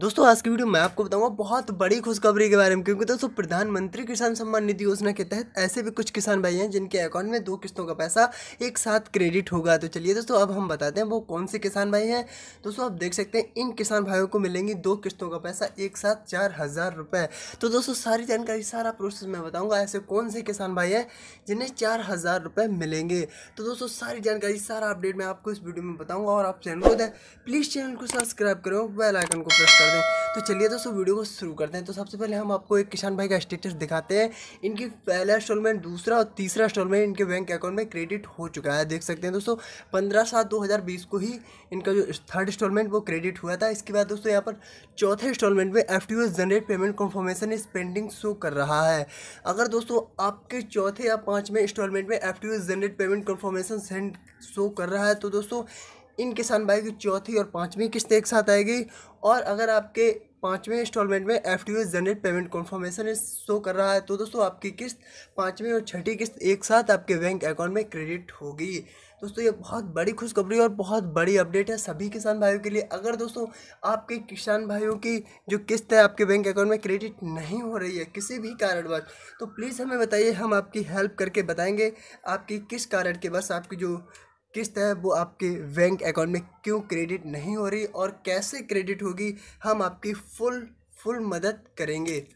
दोस्तों आज की वीडियो मैं आपको बताऊंगा बहुत बड़ी खुशखबरी के बारे में क्योंकि दोस्तों प्रधानमंत्री किसान सम्मान निधि योजना के तहत ऐसे भी कुछ किसान भाई हैं जिनके अकाउंट में दो किस्तों का पैसा एक साथ क्रेडिट होगा तो चलिए दोस्तों अब हम बताते हैं वो कौन से किसान भाई हैं दोस्तों आप देख सकते हैं इन किसान भाइयों को मिलेंगी दो किस्तों का पैसा एक साथ चार हज़ार रुपये तो दोस्तों सारी जानकारी सारा प्रोसेस मैं बताऊँगा ऐसे कौन से किसान भाई हैं जिन्हें चार हज़ार रुपये मिलेंगे तो दोस्तों सारी जानकारी सारा अपडेट मैं आपको इस वीडियो में बताऊँगा और आप चैनल को दें प्लीज़ चैनल को सब्सक्राइब करो बेलाइकन को प्रेस कर दें तो चलिए दोस्तों वीडियो को शुरू करते हैं तो सबसे पहले हम आपको एक किसान भाई का स्टेटस दिखाते हैं इनकी पहला इंस्टॉलमेंट दूसरा और तीसरा इंस्टॉलमेंट इनके बैंक अकाउंट में क्रेडिट हो चुका है देख सकते हैं दोस्तों पंद्रह सात दो हज़ार बीस को ही इनका जो थर्ड इंस्टॉलमेंट वो क्रेडिट हुआ था इसके बाद दोस्तों यहाँ पर चौथे इंस्टॉलमेंट में F generate payment confirmation is pending show कर रहा है अगर दोस्तों आपके चौथे या पाँचवें इंस्टॉलमेंट में F generate payment confirmation send show कर रहा है तो दोस्तों इन किसान भाई की चौथी और पाँचवीं किस्त एक साथ आएगी और अगर आपके पाँचवें इंस्टॉलमेंट में F T generate payment confirmation show कर रहा है तो दोस्तों आपकी किस्त पाँचवीं और छठी किस्त एक साथ आपके बैंक अकाउंट में क्रेडिट होगी दोस्तों ये बहुत बड़ी खुशखबरी और बहुत बड़ी अपडेट है सभी किसान भाइयों के लिए अगर दोस्तों आपके किसान भाइयों की जो किस्त है आपके बैंक अकाउंट में क्रेडिट नहीं हो रही है किसी भी कारणवश तो प्लीज़ हमें बताइए हम आपकी हेल्प करके बताएंगे आपकी किस कारण के बस आपकी जो किस तरह वो आपके बैंक अकाउंट में क्यों क्रेडिट नहीं हो रही और कैसे क्रेडिट होगी हम आपकी फुल फुल मदद करेंगे